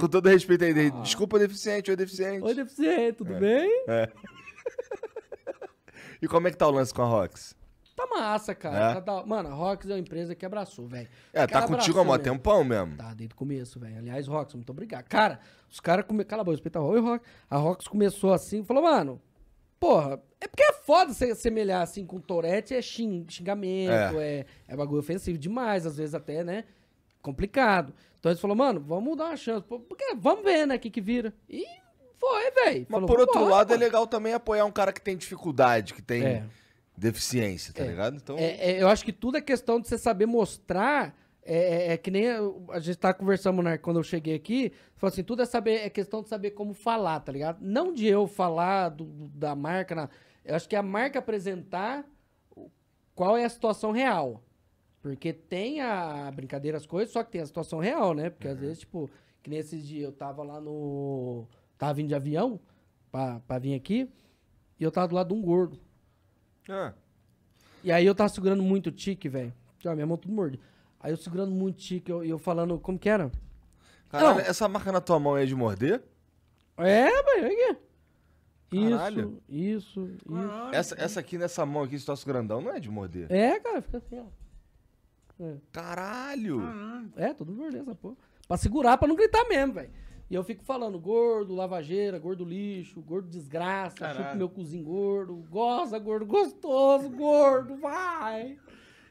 com todo respeito aí, ah. desculpa, deficiente, oi, deficiente. Oi, deficiente, tudo é. bem? É. e como é que tá o lance com a Rox? Tá massa, cara. É? Tá Mano, a Rox é uma empresa que abraçou, velho. É, tá contigo há um tempão mesmo. Tá, desde o começo, velho. Aliás, Rox, muito obrigado. Cara, os caras... Come... Cala a boca, respeita a Rox. A Rox começou assim, falou, mano, porra, é porque é foda se assim com Tourette é xing... xingamento, é. É, é bagulho ofensivo demais, às vezes até, né? complicado. Então ele falou mano, vamos dar uma chance. Porque vamos ver, né, o que, que vira. E foi, velho. Mas falou, por outro lado, é legal também apoiar um cara que tem dificuldade, que tem é. deficiência, tá é. ligado? Então... É, é eu acho que tudo é questão de você saber mostrar. É, é, é que nem a gente tá conversando, né, quando eu cheguei aqui, falou assim, tudo é saber, é questão de saber como falar, tá ligado? Não de eu falar do, do da marca, não. eu acho que a marca apresentar qual é a situação real. Porque tem a brincadeira, as coisas, só que tem a situação real, né? Porque uhum. às vezes, tipo, que nesses dias eu tava lá no. Tava vindo de avião pra, pra vir aqui. E eu tava do lado de um gordo. Ah. E aí eu tava segurando muito tique, velho. Tipo, minha mão tudo morde. Aí eu segurando muito tique, eu, eu falando, como que era? Caralho, Não. essa marca na tua mão é de morder? É, velho, é é. isso, Caralho. isso, isso. Essa, essa aqui nessa mão aqui, esse troço tá grandão, não é de morder. É, cara, fica assim, ó. É. Caralho! É, todo mundo gordinho essa porra. Pra segurar, pra não gritar mesmo, velho. E eu fico falando, gordo, lavageira, gordo lixo, gordo desgraça, Caralho. chupa meu cozinho gordo, goza, gordo, gostoso, gordo, vai.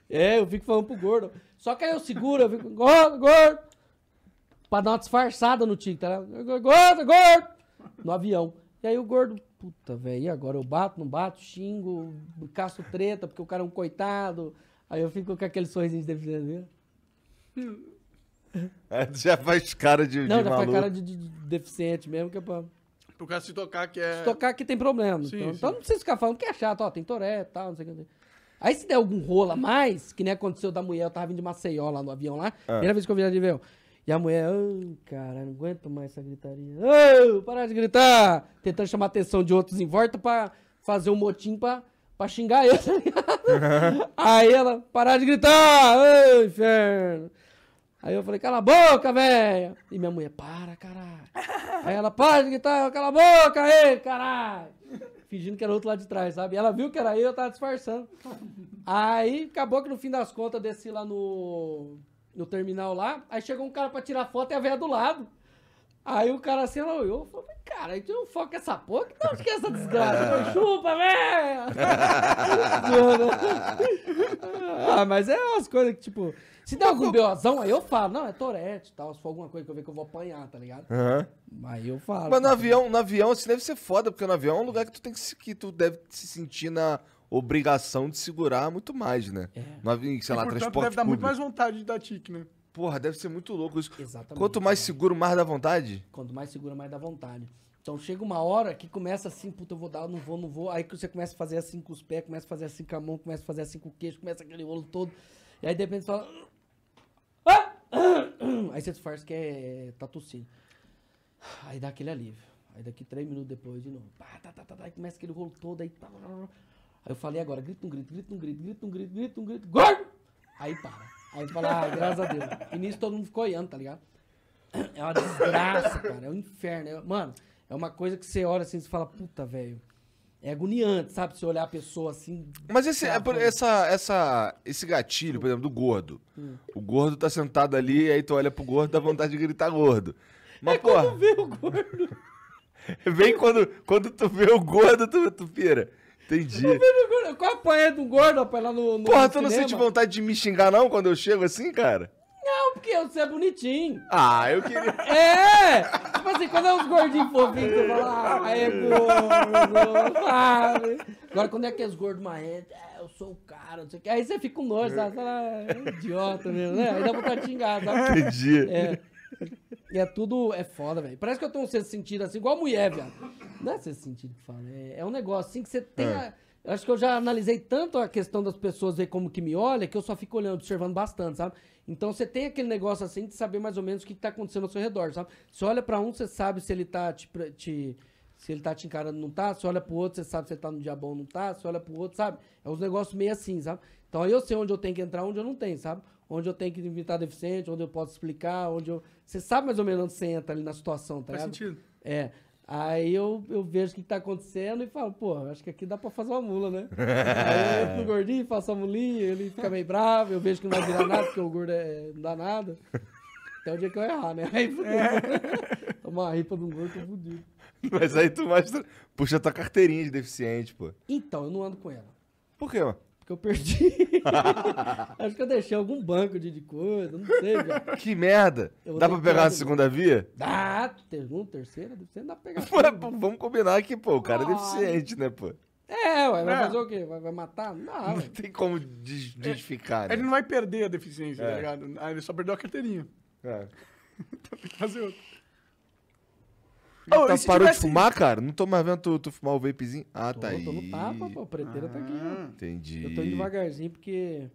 É, eu fico falando pro gordo. Só que aí eu seguro, eu fico, gordo, gordo. Pra dar uma disfarçada no tique, tá? Gordo, gordo. No avião. E aí o gordo, puta, velho, agora eu bato, não bato, xingo, caço treta, porque o cara é um coitado. Aí eu fico com aquele sorrisinho de deficiente. É, já faz cara de. Não, de já faz cara de, de, de, deficiente mesmo, que é pra. Por se tocar que é. Se tocar que tem problema. Sim, então, sim. então, não precisa ficar falando que é chato, ó, tem toré e tal, não sei o que. Aí se der algum rolo a mais, que nem aconteceu da mulher, eu tava vindo de Maceió lá no avião lá, é. primeira vez que eu viajei de avião. E a mulher, oh, cara, não aguento mais essa gritaria. Ô, oh, parar de gritar! Tentando chamar a atenção de outros em volta pra fazer um motim pra pra xingar eu, tá ligado? Aí ela, parar de gritar! Ô, inferno! Aí eu falei, cala a boca, velho! E minha mulher, para, caralho! Aí ela, para de gritar, eu, cala a boca aí, caralho! Fingindo que era outro lá de trás, sabe? Ela viu que era eu, eu tava disfarçando. Aí acabou que no fim das contas desci lá no, no terminal lá, aí chegou um cara pra tirar foto e a velha do lado. Aí o cara assim, ela olhou e falou, cara, então foca essa porra que não esquece é essa desgraça. chupa, velho! ah, mas é umas coisas que, tipo, se der algum beozão aí eu falo, não, é Torete e tal. Se for alguma coisa que eu ver que eu vou apanhar, tá ligado? Uhum. Aí eu falo. Mas no avião, no avião, assim deve ser foda, porque no avião é um lugar que tu tem que se, que tu deve se sentir na obrigação de segurar muito mais, né? É. No avião, sei e, é, lá, portanto, transporte deve público. dar muito mais vontade de dar tique, né? Porra, deve ser muito louco isso. Exatamente. Quanto mais seguro, mais dá vontade? Quanto mais seguro, mais dá vontade. Então chega uma hora que começa assim, puta, eu vou dar, não vou, não vou. Aí que você começa a fazer assim com os pés, começa a fazer assim com a mão, começa a fazer assim com o queixo, começa aquele rolo todo. E aí de repente você fala. Ah! ah, ah. Aí você disfarça que é, tá tossindo. Aí dá aquele alívio. Aí daqui três minutos depois, de novo. Pá, tá, tá, tá, tá, aí começa aquele rolo todo, aí. Tá, tá, tá, aí eu falei agora, grita um grito, grita um grito, grita um grito, grita um grito, gordo! Aí para. Aí fala, ah, graças a Deus. E nisso todo mundo ficou olhando, tá ligado? É uma desgraça, cara. É um inferno. É, mano, é uma coisa que você olha assim e fala, puta, velho. É agoniante, sabe? Você olhar a pessoa assim. Mas esse, é, essa, essa, esse gatilho, por exemplo, do gordo. Hum. O gordo tá sentado ali, aí tu olha pro gordo, dá vontade de gritar gordo. Mas, é porra. Quando vê o gordo. Vem quando, quando tu vê o gordo, tu, tu pira. Entendi. Qual a paia do gordo, rapaz, lá no. no Porra, tu não cinema? sente vontade de me xingar, não, quando eu chego assim, cara? Não, porque você é bonitinho. Ah, eu queria. É! Tipo assim, quando é uns gordinhos fofinhos, tu fala, ah, é gordo. sabe? Agora, quando é que é os gordos marrentos, é, eu sou o cara, não sei o que. Aí você fica com nojo, sabe? Ah, é idiota mesmo, né? Aí dá vontade de xingar, sabe? Entendi. É. E é tudo. É foda, velho. Parece que eu tenho um sexto sentido assim, igual mulher, velho. Não é sexto sentido que fala. É, é um negócio assim que você tem. É. A, eu acho que eu já analisei tanto a questão das pessoas aí como que me olha, que eu só fico olhando, observando bastante, sabe? Então você tem aquele negócio assim de saber mais ou menos o que, que tá acontecendo ao seu redor, sabe? Você olha para um, você sabe se ele tá te, te, se ele tá te encarando, não tá? Se olha pro outro, você sabe se ele tá no ou não tá? Se olha pro outro, sabe? É uns negócios meio assim, sabe? Então aí eu sei onde eu tenho que entrar, onde eu não tenho, sabe? onde eu tenho que evitar deficiente, onde eu posso explicar, onde eu. Você sabe mais ou menos onde você entra ali na situação, tá Faz ligado? sentido. É. Aí eu, eu vejo o que tá acontecendo e falo, pô, acho que aqui dá pra fazer uma mula, né? Aí eu entro no gordinho, faço a mulinha, ele fica meio bravo, eu vejo que não vai virar nada, porque o gordo é, não dá nada. Até o dia que eu errar, né? Aí fudeu. É. Tomar uma ripa de um gordo, tô fudido. Mas aí tu mais. Puxa tua carteirinha de deficiente, pô. Então, eu não ando com ela. Por quê, mano? eu perdi. Acho que eu deixei algum banco de, de coisa, não sei. Velho. Que merda! Dá pra pegar a segunda via? Dá, segunda, terceira, terceira, dá pra pegar. Pô, vamos combinar aqui pô, o cara é deficiente, né, pô? É, ué, vai é. fazer o quê? Vai, vai matar? Não, não ué. tem como justificar. É, né? Ele não vai perder a deficiência, tá é. tá ligado? Ele só perdeu a carteirinha. É. então tem que fazer Oh, tá, parou tivesse... de fumar, cara? Não tô mais vendo tu, tu fumar o vapezinho? Ah, tô, tá aí. Tô no tapa, pô. A preteira ah, tá aqui. Entendi. Eu tô devagarzinho porque...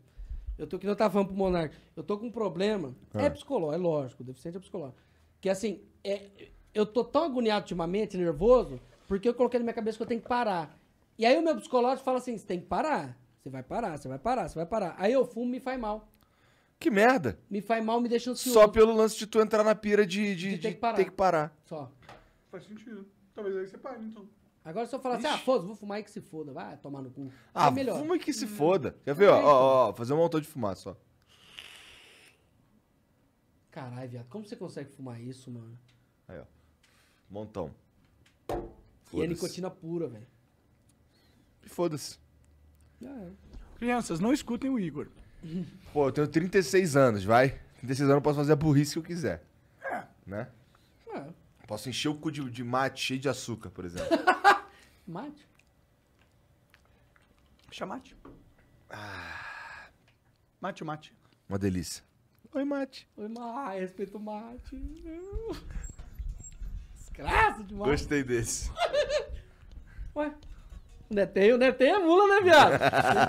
Eu tô que não tava falando pro Monarca. Eu tô com um problema. Ah. É psicológico, é lógico. Deficiente é psicológico. Que assim, é, eu tô tão agoniado ultimamente, nervoso, porque eu coloquei na minha cabeça que eu tenho que parar. E aí o meu psicológico fala assim: você tem que parar. Você vai parar, você vai parar, você vai parar. Aí eu fumo e me faz mal. Que merda! Me faz mal, me deixa ansioso. Só pelo lance de tu entrar na pira de, de, de, de ter, que parar. ter que parar. Só. Faz sentido. Talvez aí você pare, então. Agora se eu falar assim, ah, foda vou fumar e que se foda. Vai tomar no cu. Ah, é melhor. fuma e que se hum. foda. Quer tá ver, ó, ó, então. ó, fazer um montão de fumaça, ó. Caralho, viado, como você consegue fumar isso, mano? Aí, ó. Montão. E é nicotina pura, velho. E foda-se. é. Crianças, não escutem o Igor. Pô, eu tenho 36 anos, vai. 36 anos eu posso fazer a burrice que eu quiser. É. Né? Posso encher o cu de, de mate cheio de açúcar, por exemplo. mate? Chamate. Ah. Mate, mate. Uma delícia. Oi, mate. Oi, mate. Respeito o mate. Desgraça de mate. Gostei desse. Ué. o é netinho é, é mula, né, viado?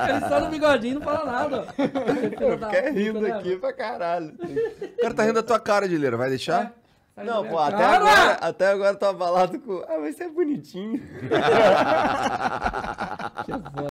Ele só no bigodinho não fala nada. Eu fiquei rindo né, aqui pra caralho. O cara tá rindo da tua cara, Dileira. Vai deixar? É. Não, pô, até agora, até agora eu tô abalado com. Ah, mas você é bonitinho. que foda.